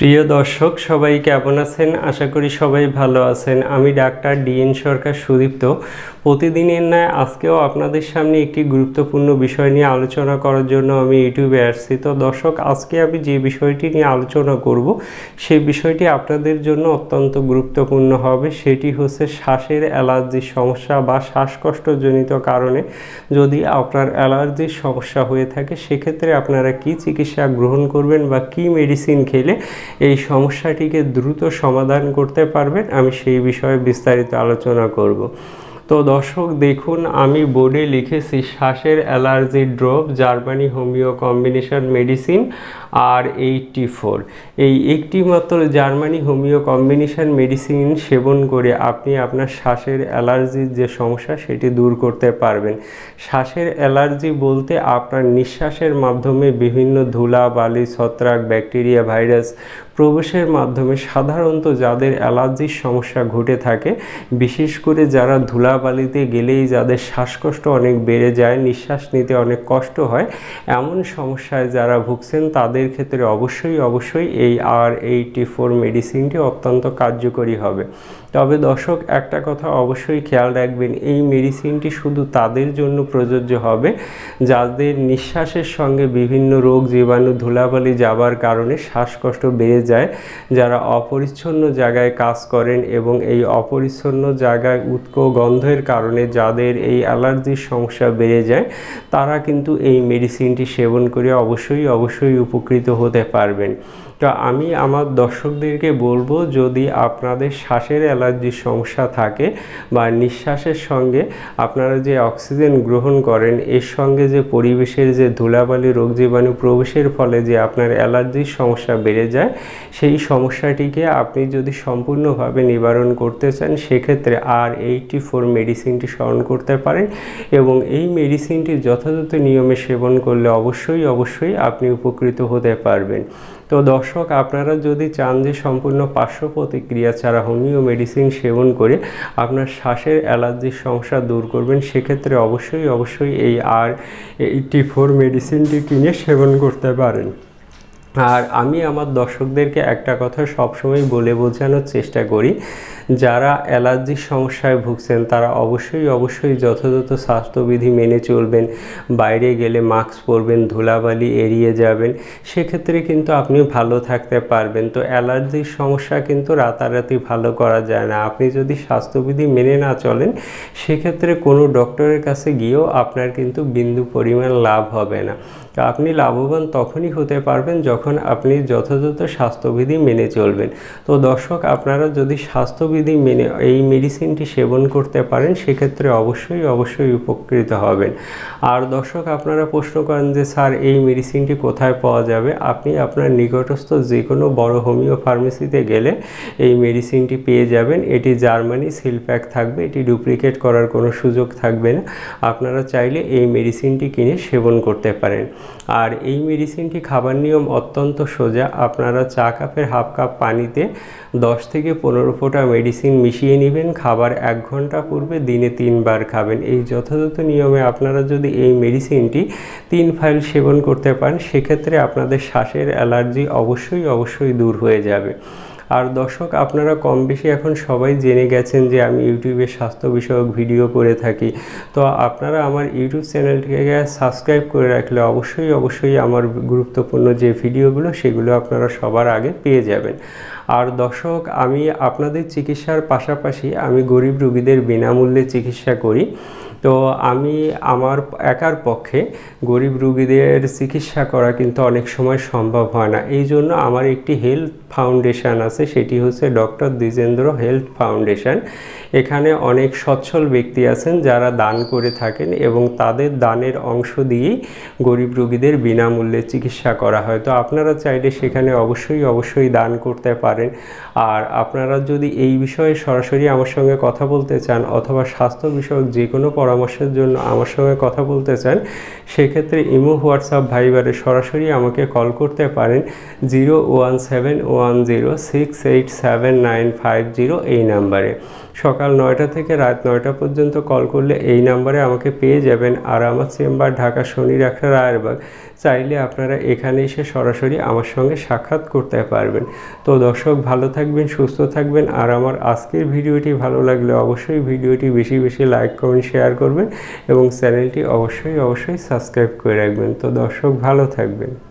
প্রিয় দর্শক সবাই কেমন আছেন আশা করি সবাই ভালো আছেন আমি ডাক্তার ডিএন সরকার সুদীপ্ত প্রতিদিনের ন্যায় আজকেও আপনাদের সামনে একটি গুরুত্বপূর্ণ বিষয় নিয়ে আলোচনা করার জন্য আমি ইউটিউবে আসছি তো দর্শক আজকে আমি যে বিষয়টি নিয়ে আলোচনা করব সেই বিষয়টি আপনাদের জন্য অত্যন্ত গুরুত্বপূর্ণ হবে সেটি হচ্ছে শ্বাসের অ্যালার্জির সমস্যা বা শ্বাসকষ্টজনিত কারণে যদি আপনার অ্যালার্জির সমস্যা হয়ে থাকে সেক্ষেত্রে আপনারা কি চিকিৎসা গ্রহণ করবেন বা কি মেডিসিন খেলে এই সমস্যাটিকে দ্রুত সমাধান করতে পারবেন আমি সেই বিষয়ে বিস্তারিত আলোচনা করব তো দর্শক দেখুন আমি বোর্ডে লিখেছি শ্বাসের allergy drop Germany homoeo combination medicine আর এইটটি ফোর এই একটি মাত্র জার্মানি হোমিও কম্বিনেশন মেডিসিন সেবন করে আপনি আপনার শ্বাসের অ্যালার্জির যে সমস্যা সেটি দূর করতে পারবেন শ্বাসের অ্যালার্জি বলতে আপনার নিঃশ্বাসের মাধ্যমে বিভিন্ন ধুলা বালি ছত্রাক ব্যাকটেরিয়া ভাইরাস প্রবেশের মাধ্যমে সাধারণত যাদের অ্যালার্জির সমস্যা ঘটে থাকে বিশেষ করে যারা ধুলা পালাপালিতে গেলেই যাদের শ্বাসকষ্ট অনেক বেড়ে যায় নিঃশ্বাস নিতে অনেক কষ্ট হয় এমন সমস্যায় যারা ভুগছেন তাদের ক্ষেত্রে অবশ্যই অবশ্যই এই আর এইটি ফোর মেডিসিনটি অত্যন্ত কার্যকরী হবে তবে দর্শক একটা কথা অবশ্যই খেয়াল রাখবেন এই মেডিসিনটি শুধু তাদের জন্য প্রযোজ্য হবে যাদের নিঃশ্বাসের সঙ্গে বিভিন্ন রোগ জীবাণু ধুলাবালি যাবার কারণে শ্বাসকষ্ট বেড়ে যায় যারা অপরিচ্ছন্ন জায়গায় কাজ করেন এবং এই অপরিচ্ছন্ন জায়গায় উৎক গন্ধ সন্দেহের কারণে যাদের এই অ্যালার্জির সমস্যা বেড়ে যায় তারা কিন্তু এই মেডিসিনটি সেবন করে অবশ্যই অবশ্যই উপকৃত হতে পারবেন তো আমি আমার দর্শকদেরকে বলবো যদি আপনাদের শ্বাসের অ্যালার্জির সমস্যা থাকে বা নিঃশ্বাসের সঙ্গে আপনারা যে অক্সিজেন গ্রহণ করেন এর সঙ্গে যে পরিবেশের যে ধুলাবালি রোগ জীবাণু প্রবেশের ফলে যে আপনার অ্যালার্জির সমস্যা বেড়ে যায় সেই সমস্যাটিকে আপনি যদি সম্পূর্ণভাবে নিবারণ করতে চান সেক্ষেত্রে আর এইটি ফোর মেডিসিনটি স্মরণ করতে পারেন এবং এই মেডিসিনটি যথাযথ নিয়মে সেবন করলে অবশ্যই অবশ্যই আপনি উপকৃত হতে পারবেন তো দর্শক আপনারা যদি চান যে সম্পূর্ণ পার্শ্ব প্রতিক্রিয়া ছাড়া হোমিও মেডিসিন সেবন করে আপনার শ্বাসের অ্যালার্জির সমস্যা দূর করবেন সেক্ষেত্রে অবশ্যই অবশ্যই এই আর এইটি ফোর মেডিসিনটি কিনে সেবন করতে পারেন আর আমি আমার দর্শকদেরকে একটা কথা সবসময় বলে বোঝানোর চেষ্টা করি যারা অ্যালার্জির সমস্যায় ভুগছেন তারা অবশ্যই অবশ্যই যথাযথ স্বাস্থ্যবিধি মেনে চলবেন বাইরে গেলে মাস্ক পরবেন ধুলাবালি এড়িয়ে যাবেন সেক্ষেত্রে কিন্তু আপনি ভালো থাকতে পারবেন তো অ্যালার্জির সমস্যা কিন্তু রাতারাতি ভালো করা যায় না আপনি যদি স্বাস্থ্যবিধি মেনে না চলেন সেক্ষেত্রে কোনো ডক্টরের কাছে গিয়েও আপনার কিন্তু বিন্দু পরিমাণ লাভ হবে না আপনি লাভবান তখনই হতে পারবেন যখন আপনি যথাযথ স্বাস্থ্যবিধি মেনে চলবেন তো দর্শক আপনারা যদি স্বাস্থ্যবিধি মেনে এই মেডিসিনটি সেবন করতে পারেন সেক্ষেত্রে অবশ্যই অবশ্যই উপকৃত হবেন আর দর্শক আপনারা প্রশ্ন করেন যে স্যার এই মেডিসিনটি কোথায় পাওয়া যাবে আপনি আপনার নিকটস্থ যে কোনো বড় হোমিও ফার্মেসিতে গেলে এই মেডিসিনটি পেয়ে যাবেন এটি জার্মানি সিলপ্যাক থাকবে এটি ডুপ্লিকেট করার কোনো সুযোগ থাকবে না আপনারা চাইলে এই মেডিসিনটি কিনে সেবন করতে পারেন আর এই মেডিসিনটি খাবার নিয়ম অত্যন্ত সোজা আপনারা চা কাপের হাফ কাপ পানিতে 10 থেকে পনেরো ফোঁটা মেডিসিন মিশিয়ে নেবেন খাবার এক ঘন্টা পূর্বে দিনে তিনবার খাবেন এই যথাযথ নিয়মে আপনারা যদি এই মেডিসিনটি তিন ফাইল সেবন করতে পারেন সেক্ষেত্রে আপনাদের শ্বাসের অ্যালার্জি অবশ্যই অবশ্যই দূর হয়ে যাবে আর দর্শক আপনারা কম বেশি এখন সবাই জেনে গেছেন যে আমি ইউটিউবে স্বাস্থ্য বিষয়ক ভিডিও করে থাকি তো আপনারা আমার ইউটিউব চ্যানেলটিকে সাবস্ক্রাইব করে রাখলে অবশ্যই অবশ্যই আমার গুরুত্বপূর্ণ যে ভিডিওগুলো সেগুলো আপনারা সবার আগে পেয়ে যাবেন আর দর্শক আমি আপনাদের চিকিৎসার পাশাপাশি আমি গরিব রুগীদের বিনামূল্যে চিকিৎসা করি তো আমি আমার একার পক্ষে গরিব রুগীদের চিকিৎসা করা কিন্তু অনেক সময় সম্ভব হয় না এই জন্য আমার একটি হেলথ ফাউন্ডেশন আছে সেটি হচ্ছে ডক্টর দ্বিজেন্দ্র হেলথ ফাউন্ডেশন এখানে অনেক সচ্ছল ব্যক্তি আছেন যারা দান করে থাকেন এবং তাদের দানের অংশ দিয়েই গরিব রুগীদের বিনামূল্যে চিকিৎসা করা হয় তো আপনারা চাইলে সেখানে অবশ্যই অবশ্যই দান করতে পারেন আর আপনারা যদি এই বিষয়ে সরাসরি আমার সঙ্গে কথা বলতে চান অথবা স্বাস্থ্য বিষয়ক যে কোনো পরামর্শের জন্য আমার সঙ্গে কথা বলতে চান সেক্ষেত্রে ইমো হোয়াটসঅ্যাপ ভাইবারে সরাসরি আমাকে কল করতে পারেন zero one seven one zero six eight seven nine five zero এই নাম্বারে সকাল নয়টা থেকে রাত নয়টা পর্যন্ত কল করলে এই নাম্বারে আমাকে পেয়ে যাবেন আর আমার চেম্বার ঢাকা শনি রাখা রায়েরবাগ চাইলে আপনারা এখানে এসে সরাসরি আমার সঙ্গে সাক্ষাৎ করতে পারবেন তো দর্শক ভালো থাকবেন সুস্থ থাকবেন আর আমার আজকের ভিডিওটি ভালো লাগলে অবশ্যই ভিডিওটি বেশি বেশি লাইক কমেন্ট শেয়ার করবেন এবং চ্যানেলটি অবশ্যই অবশ্যই সাবস্ক্রাইব করে রাখবেন তো দর্শক ভালো থাকবেন